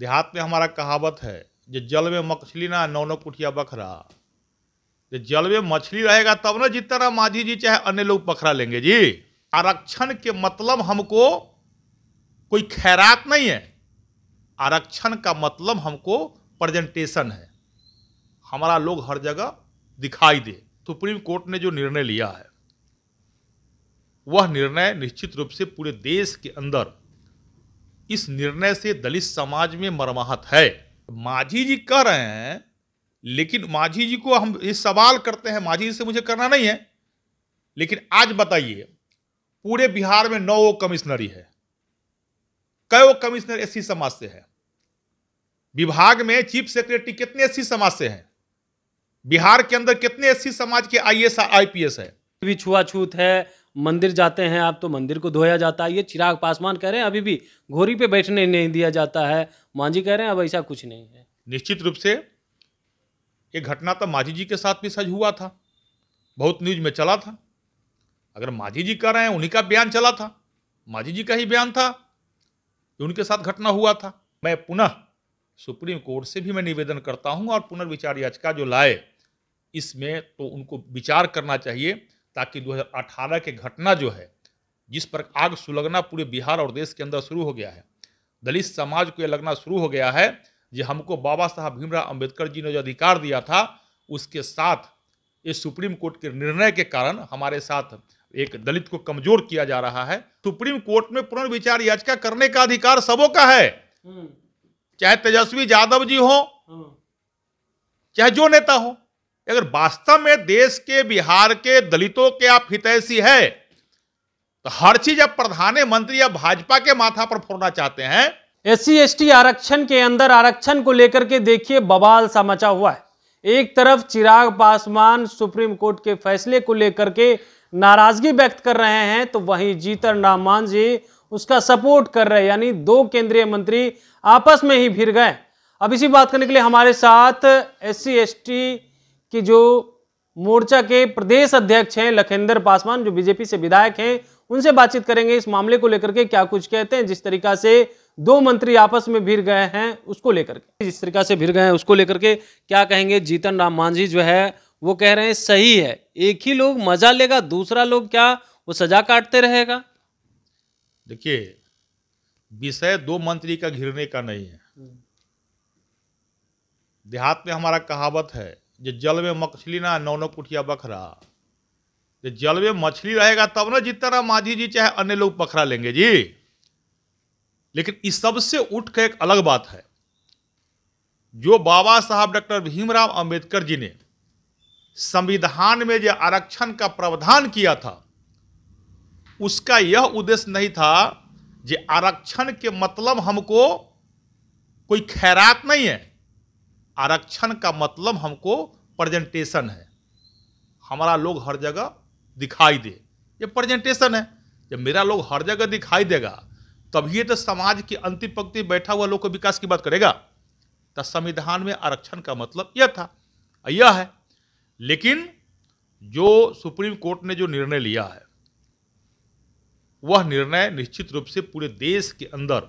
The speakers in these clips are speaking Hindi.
देहात में हमारा कहावत है जो जल में मछली ना नौनो कुठिया बखरा जो जल में मछली रहेगा तब ना जितना माझी जी चाहे अन्य लोग पखरा लेंगे जी आरक्षण के मतलब हमको कोई खैरात नहीं है आरक्षण का मतलब हमको प्रेजेंटेशन है हमारा लोग हर जगह दिखाई दे सुप्रीम कोर्ट ने जो निर्णय लिया है वह निर्णय निश्चित रूप से पूरे देश के अंदर इस निर्णय से दलित समाज में मरमाहत है माझी जी कह रहे हैं लेकिन माझी जी को हम ये सवाल करते हैं माझी जी से मुझे करना नहीं है लेकिन आज बताइए पूरे बिहार में नौ कमिश्नरी है कई कमिश्नर एस समाज से है विभाग में चीफ सेक्रेटरी कितने एस समाज से हैं बिहार के अंदर कितने एस समाज के I S I P S है भी छुआछूत है मंदिर जाते हैं आप तो मंदिर को धोया जाता है ये चिराग पासवान कह रहे हैं अभी भी घोरी पे बैठने नहीं दिया जाता है मांझी कह रहे हैं अब ऐसा कुछ नहीं है निश्चित रूप से ये घटना तो माझी जी के साथ भी सज हुआ था बहुत न्यूज में चला था अगर माझी जी कह रहे हैं उन्हीं का बयान चला था माझी जी का ही बयान था उनके साथ घटना हुआ था मैं पुनः सुप्रीम कोर्ट से भी मैं निवेदन करता हूं और पुनर्विचार याचिका जो लाए इसमें तो उनको विचार करना चाहिए ताकि 2018 के घटना जो है जिस पर आग सुलगना पूरे बिहार और देश के अंदर शुरू हो गया है दलित समाज को यह लगना शुरू हो गया है जो हमको बाबा साहब भीमराव अम्बेडकर जी ने जो अधिकार दिया था उसके साथ इस सुप्रीम कोर्ट के निर्णय के कारण हमारे साथ एक दलित को कमजोर किया जा रहा है सुप्रीम कोर्ट में पुनर्विचार याचिका करने का अधिकार सबों का है हम्म। चाहे तेजस्वी यादव जी हो हम्म। चाहे जो नेता हो अगर वास्तव में देश के बिहार के दलितों के आप हितैषी है तो हर चीज आप प्रधानमंत्री या भाजपा के माथा पर फोड़ना चाहते हैं एस सी आरक्षण के अंदर आरक्षण को लेकर के देखिए बवाल सा मचा हुआ है एक तरफ चिराग पासवान सुप्रीम कोर्ट के फैसले को लेकर के नाराजगी व्यक्त कर रहे हैं तो वहीं जीतन राम मांझी उसका सपोर्ट कर रहे हैं यानी दो केंद्रीय मंत्री आपस में ही भिड़ गए अब इसी बात करने के लिए हमारे साथ एस सी कि जो मोर्चा के प्रदेश अध्यक्ष हैं लखेंद्र पासवान जो बीजेपी से विधायक हैं उनसे बातचीत करेंगे इस मामले को लेकर के क्या कुछ कहते हैं जिस तरीका से दो मंत्री आपस में भिड़ गए हैं उसको लेकर के जिस तरीका से भिड़ गए हैं उसको लेकर के क्या कहेंगे जीतन राम मांझी जो है वो कह रहे हैं सही है एक ही लोग मजा लेगा दूसरा लोग क्या वो सजा काटते रहेगा देखिए विषय दो मंत्री का घिरने का नहीं है हम्म। देहात में हमारा कहावत है जो जल में मछली ना नौ नौ बखरा जो जल में मछली रहेगा तब ना जितना माझी जी चाहे अन्य लोग पखरा लेंगे जी लेकिन इस सबसे उठ के एक अलग बात है जो बाबा साहब डॉक्टर भीमराव अंबेडकर जी ने संविधान में जो आरक्षण का प्रावधान किया था उसका यह उद्देश्य नहीं था जे आरक्षण के मतलब हमको कोई खैरात नहीं है आरक्षण का मतलब हमको प्रेजेंटेशन है हमारा लोग हर जगह दिखाई दे ये प्रेजेंटेशन है जब मेरा लोग हर जगह दिखाई देगा तभी तो समाज की अंतिम पंक्ति बैठा हुआ लोग को विकास की बात करेगा तो संविधान में आरक्षण का मतलब यह था यह है लेकिन जो सुप्रीम कोर्ट ने जो निर्णय लिया है वह निर्णय निश्चित रूप से पूरे देश के अंदर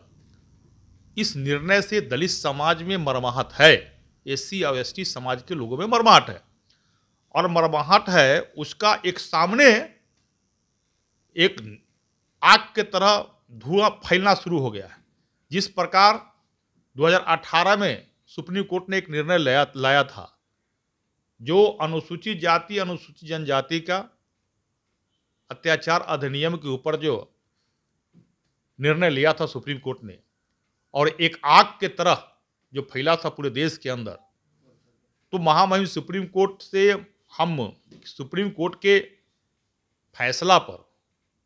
इस निर्णय से दलित समाज में मरमाहत है एससी और एसटी समाज के लोगों में मरमाहट है और मरमाहट है उसका एक सामने एक आग के तरह धुआं फैलना शुरू हो गया है जिस प्रकार 2018 में सुप्रीम कोर्ट ने एक निर्णय लाया लाया था जो अनुसूचित जाति अनुसूचित जनजाति का अत्याचार अधिनियम के ऊपर जो निर्णय लिया था सुप्रीम कोर्ट ने और एक आग के तरह जो फैला था पूरे देश के अंदर तो महामहिम सुप्रीम कोर्ट से हम सुप्रीम कोर्ट के फैसला पर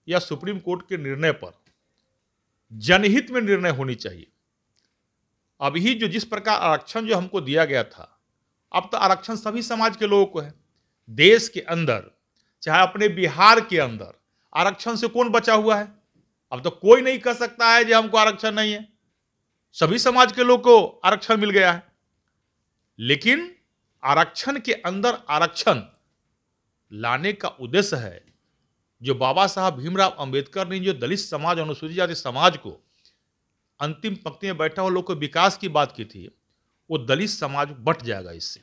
या सुप्रीम कोर्ट के निर्णय पर जनहित में निर्णय होनी चाहिए अभी जो जिस प्रकार आरक्षण जो हमको दिया गया था अब तो आरक्षण सभी समाज के लोगों को है देश के अंदर चाहे अपने बिहार के अंदर आरक्षण से कौन बचा हुआ है अब तो कोई नहीं कह सकता है जो हमको आरक्षण नहीं है सभी समाज के लोग को आरक्षण मिल गया है लेकिन आरक्षण के अंदर आरक्षण लाने का उद्देश्य है जो बाबा साहब भीमराव अंबेडकर ने जो दलित समाज अनुसूचित जाति समाज को अंतिम पंक्ति में बैठा हुआ लोग को विकास की बात की थी वो दलित समाज बट जाएगा इससे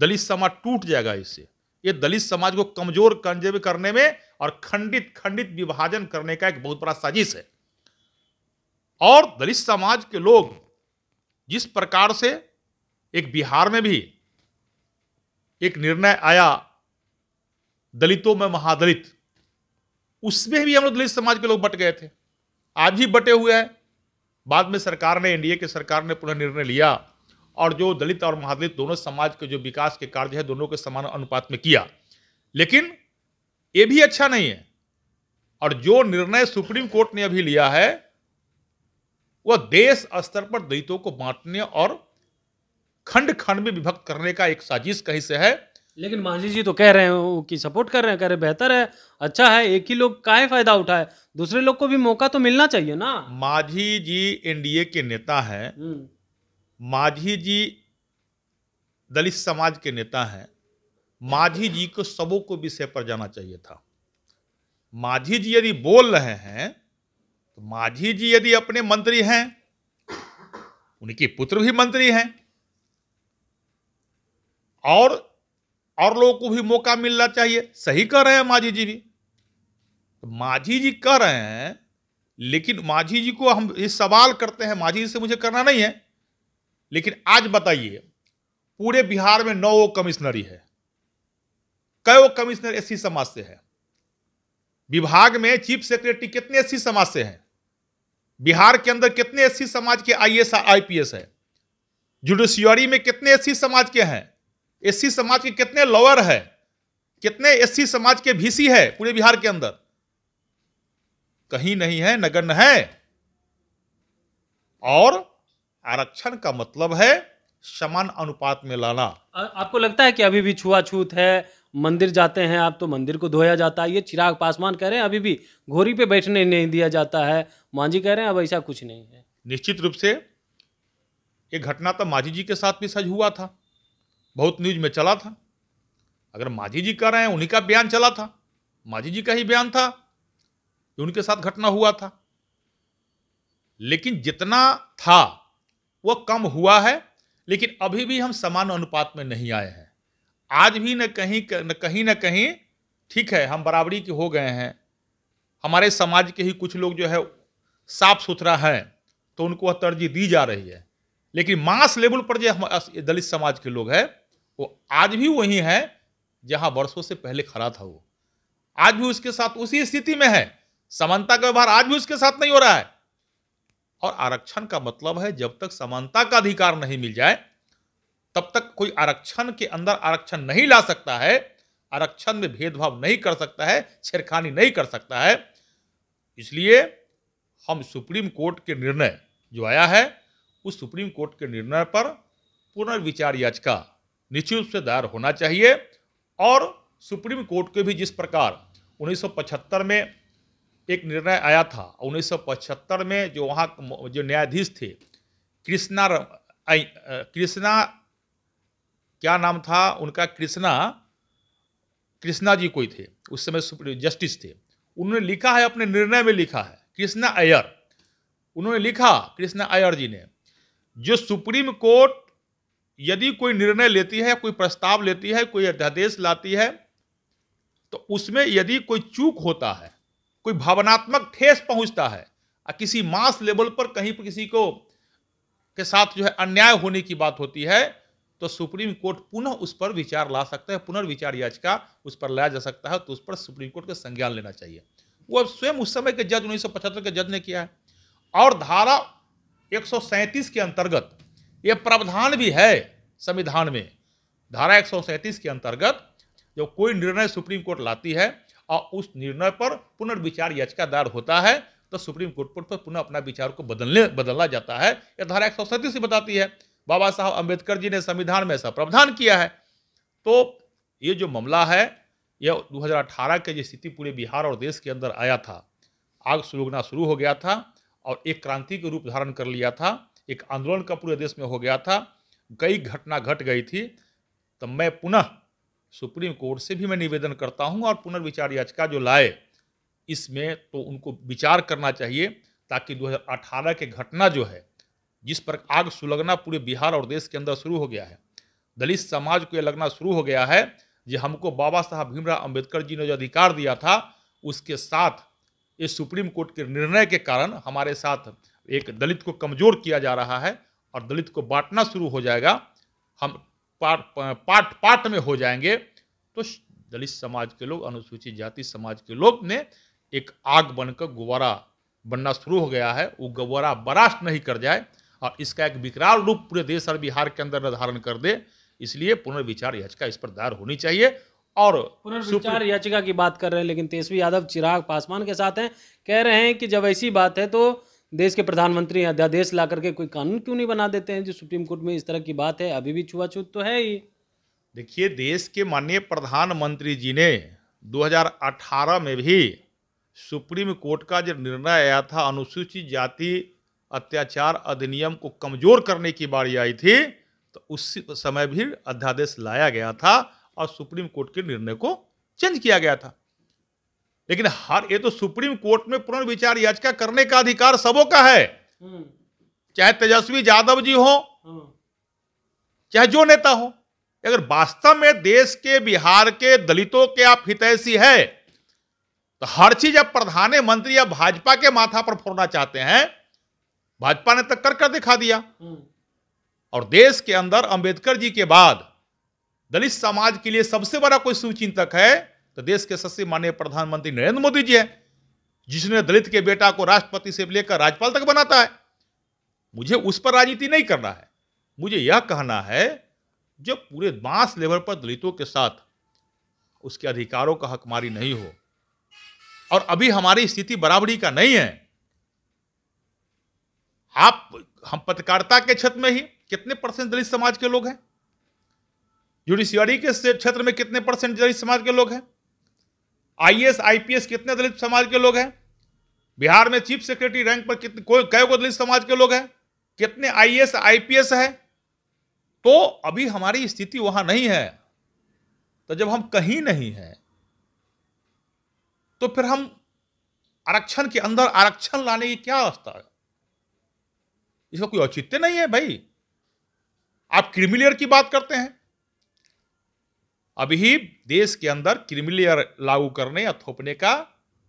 दलित समाज टूट जाएगा इससे ये दलित समाज को कमजोर कंजे करने में और खंडित खंडित विभाजन करने का एक बहुत बड़ा साजिश है और दलित समाज के लोग जिस प्रकार से एक बिहार में भी एक निर्णय आया दलितों में महादलित उसमें भी हम लोग दलित समाज के लोग बट गए थे आज भी बटे हुए हैं बाद में सरकार ने एनडीए की सरकार ने पुनः निर्णय लिया और जो दलित और महादलित दोनों समाज के जो विकास के कार्य है दोनों के समान अनुपात में किया लेकिन ये भी अच्छा नहीं है और जो निर्णय सुप्रीम कोर्ट ने अभी लिया है वह देश स्तर पर दलितों को बांटने और खंड खंड में विभक्त करने का एक साजिश कहीं से है लेकिन मांझी जी तो कह रहे हैं कि सपोर्ट कर रहे हैं कह रहे बेहतर है अच्छा है एक ही लोग का फायदा उठाए दूसरे लोग को भी मौका तो मिलना चाहिए ना माझी जी एनडीए के नेता है हम्म। माझी जी दलित समाज के नेता हैं माझी जी को सबों को विषय पर जाना चाहिए था माझी जी यदि बोल रहे हैं तो माझी जी यदि अपने मंत्री हैं उनके पुत्र भी मंत्री हैं और और लोगों को भी मौका मिलना चाहिए सही कह रहे हैं माझी जी भी तो माझी जी कह रहे हैं लेकिन माझी जी को हम ये सवाल करते हैं माझी जी से मुझे करना नहीं है लेकिन आज बताइए पूरे बिहार में नौ कमिश्नरी है कयो कमिश्नर ऐसी समाज से है विभाग में चीफ सेक्रेटरी कितने ऐसी समाज से हैं बिहार के अंदर कितने एस समाज के I I S P S है जुडिशियरी में कितने एस समाज के हैं एस समाज के कितने लॉयर है कितने एस समाज के भीसी है पूरे बिहार के अंदर कहीं नहीं है न है और आरक्षण का मतलब है समान अनुपात में लाना आपको लगता है कि अभी भी छुआछूत है मंदिर जाते हैं आप तो मंदिर को धोया जाता है ये चिराग पासवान कह रहे हैं अभी भी घोरी पे बैठने नहीं दिया जाता है मांझी कह रहे हैं अब ऐसा कुछ नहीं है निश्चित रूप से ये घटना तो मांझी जी के साथ भी सज हुआ था बहुत न्यूज में चला था अगर मांझी जी कह रहे हैं उन्हीं का बयान चला था मांझी जी का ही बयान था उनके साथ घटना हुआ था लेकिन जितना था वह कम हुआ है लेकिन अभी भी हम समान अनुपात में नहीं आए हैं आज भी न कहीं न कहीं ना कहीं ठीक है हम बराबरी के हो गए हैं हमारे समाज के ही कुछ लोग जो है साफ सुथरा है तो उनको वह तरजीह दी जा रही है लेकिन मास लेवल पर जो हम दलित समाज के लोग हैं वो आज भी वही है जहां वर्षों से पहले खड़ा था वो आज भी उसके साथ उसी स्थिति में है समानता का व्यवहार आज भी उसके साथ नहीं हो रहा है और आरक्षण का मतलब है जब तक समानता का अधिकार नहीं मिल जाए तब तक कोई आरक्षण के अंदर आरक्षण नहीं ला सकता है आरक्षण में भेदभाव नहीं कर सकता है छेड़खानी नहीं कर सकता है इसलिए हम सुप्रीम कोर्ट के निर्णय जो आया है उस सुप्रीम कोर्ट के निर्णय पर पुनर्विचार याचिका निश्चित रूप से दायर होना चाहिए और सुप्रीम कोर्ट के भी जिस प्रकार 1975 में एक निर्णय आया था 1975 में जो वहाँ जो न्यायाधीश थे कृष्णा कृष्णा क्या नाम था उनका कृष्णा कृष्णा जी कोई थे उस समय जस्टिस थे उन्होंने लिखा है अपने निर्णय में लिखा है कृष्णा अयर उन्होंने लिखा कृष्णा अयर जी ने जो सुप्रीम कोर्ट यदि कोई निर्णय लेती है कोई प्रस्ताव लेती है कोई अध्यादेश लाती है तो उसमें यदि कोई चूक होता है कोई भावनात्मक ठेस पहुंचता है या किसी मास लेवल पर कहीं पर किसी को के साथ जो है अन्याय होने की बात होती है तो सुप्रीम कोर्ट पुनः उस पर विचार ला सकता है पुनर्विचार याचिका उस पर लाया जा सकता है तो उस पर सुप्रीम कोर्ट का संज्ञान लेना चाहिए वो स्वयं उस समय के जज उन्नीस के जज ने किया है और धारा एक के अंतर्गत ये प्रावधान भी है संविधान में धारा एक के अंतर्गत जब कोई निर्णय सुप्रीम कोर्ट लाती है और उस निर्णय पर पुनर्विचार याचिका दायर होता है तो सुप्रीम कोर्ट पर पुनः अपना विचार को बदलने बदला जाता है यह धारा एक ही बताती है बाबा साहब अंबेडकर जी ने संविधान में ऐसा प्रावधान किया है तो ये जो मामला है यह 2018 के जो स्थिति पूरे बिहार और देश के अंदर आया था आग सुलगना शुरू हो गया था और एक क्रांति के रूप धारण कर लिया था एक आंदोलन का पूरे देश में हो गया था कई घटना घट गई थी तो मैं पुनः सुप्रीम कोर्ट से भी मैं निवेदन करता हूँ और पुनर्विचार याचिका जो लाए इसमें तो उनको विचार करना चाहिए ताकि 2018 के घटना जो है जिस पर आग सुलगना पूरे बिहार और देश के अंदर शुरू हो गया है दलित समाज को यह लगना शुरू हो गया है जो हमको बाबा साहब भीमराव अंबेडकर जी ने जो अधिकार दिया था उसके साथ ये सुप्रीम कोर्ट के निर्णय के कारण हमारे साथ एक दलित को कमजोर किया जा रहा है और दलित को बांटना शुरू हो जाएगा हम पार्ट पार्ट पार्ट में हो जाएंगे तो दलित समाज के लोग अनुसूचित जाति समाज के लोग ने एक आग बनकर गुब्बारा बनना शुरू हो गया है वो गुब्बारा बर्दाश्त नहीं कर जाए और इसका एक विकराल रूप पूरे देश और बिहार के अंदर धारण कर दे इसलिए पुनर्विचार याचिका इस पर दायर होनी चाहिए और पुनर्विचार याचिका की बात कर रहे हैं लेकिन तेजस्वी यादव चिराग पासवान के साथ हैं कह रहे हैं कि जब ऐसी बात है तो देश के प्रधानमंत्री अध्यादेश ला करके कोई कानून क्यों नहीं बना देते हैं जो सुप्रीम कोर्ट में इस तरह की बात है अभी भी छुआछूत तो है ही देखिए देश के माननीय प्रधानमंत्री जी ने 2018 में भी सुप्रीम कोर्ट का जो निर्णय आया था अनुसूचित जाति अत्याचार अधिनियम को कमजोर करने की बारी आई थी तो उस समय भी अध्यादेश लाया गया था और सुप्रीम कोर्ट के निर्णय को चेंज किया गया था लेकिन हर ये तो सुप्रीम कोर्ट में पुनर्विचार याचिका करने का अधिकार सबों का है हम्म। चाहे तेजस्वी यादव जी हो हम्म। चाहे जो नेता हो अगर वास्तव में देश के बिहार के दलितों के आप हितैषी है तो हर चीज आप प्रधानमंत्री या भाजपा के माथा पर फोड़ना चाहते हैं भाजपा ने तक तो कर कर दिखा दिया हम्म। और देश के अंदर अंबेडकर जी के बाद दलित समाज के लिए सबसे बड़ा कोई सुचिंतक है तो देश के सबसे माननीय प्रधानमंत्री नरेंद्र मोदी जी है जिसने दलित के बेटा को राष्ट्रपति से लेकर राज्यपाल तक बनाता है मुझे उस पर राजनीति नहीं करना है मुझे यह कहना है जो पूरे मास लेवल पर दलितों के साथ उसके अधिकारों का हकमारी नहीं हो और अभी हमारी स्थिति बराबरी का नहीं है आप हम पत्रकारिता के क्षेत्र में ही कितने परसेंट दलित समाज के लोग हैं जुडिशियरी के क्षेत्र में कितने परसेंट दलित समाज के लोग हैं आईएएस आईपीएस कितने दलित समाज के लोग हैं बिहार में चीफ सेक्रेटरी रैंक पर कितने कोई कई को दलित समाज के लोग हैं कितने आईएएस आईपीएस है तो अभी हमारी स्थिति वहां नहीं है तो जब हम कहीं नहीं है तो फिर हम आरक्षण के अंदर आरक्षण लाने की क्या अवस्था है इसका कोई औचित्य नहीं है भाई आप क्रिमिलियर की बात करते हैं अभी देश के अंदर क्रिमिलियर लागू करने या थोपने का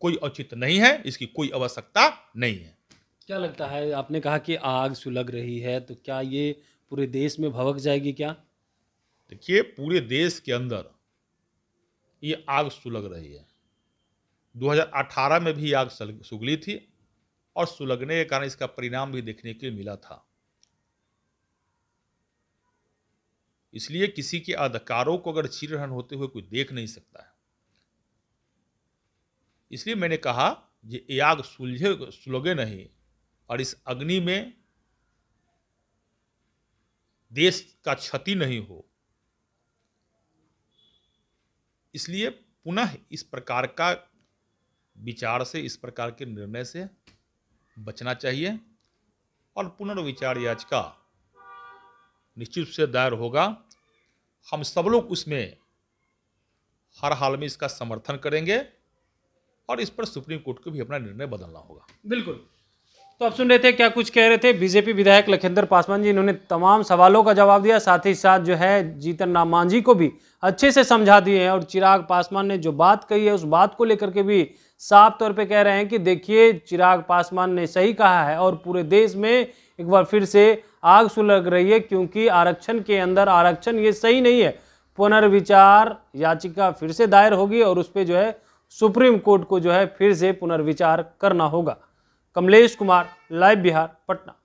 कोई औचित्य नहीं है इसकी कोई आवश्यकता नहीं है क्या लगता है आपने कहा कि आग सुलग रही है तो क्या ये पूरे देश में भवक जाएगी क्या देखिए पूरे देश के अंदर ये आग सुलग रही है 2018 में भी आग सुगली थी और सुलगने के कारण इसका परिणाम भी देखने के लिए मिला था इसलिए किसी के अधिकारों को अगर चीरहन होते हुए कोई देख नहीं सकता है इसलिए मैंने कहा ये आग सुलझे सुलगे नहीं और इस अग्नि में देश का क्षति नहीं हो इसलिए पुनः इस प्रकार का विचार से इस प्रकार के निर्णय से बचना चाहिए और पुनर्विचार याचिका निश्चित से दायर होगा हम सब लोग उसमें हर हाल में इसका समर्थन करेंगे और इस पर सुप्रीम कोर्ट को भी अपना निर्णय बदलना होगा बिल्कुल तो आप सुन रहे थे क्या कुछ कह रहे थे बीजेपी विधायक लखेंद्र पासवान जी इन्होंने तमाम सवालों का जवाब दिया साथ ही साथ जो है जीतन राम मांझी को भी अच्छे से समझा दिए हैं और चिराग पासवान ने जो बात कही है उस बात को लेकर के भी साफ तौर पे कह रहे हैं कि देखिए चिराग पासवान ने सही कहा है और पूरे देश में एक बार फिर से आग सुलग रही है क्योंकि आरक्षण के अंदर आरक्षण ये सही नहीं है पुनर्विचार याचिका फिर से दायर होगी और उस पर जो है सुप्रीम कोर्ट को जो है फिर से पुनर्विचार करना होगा कमलेश कुमार लाइव बिहार पटना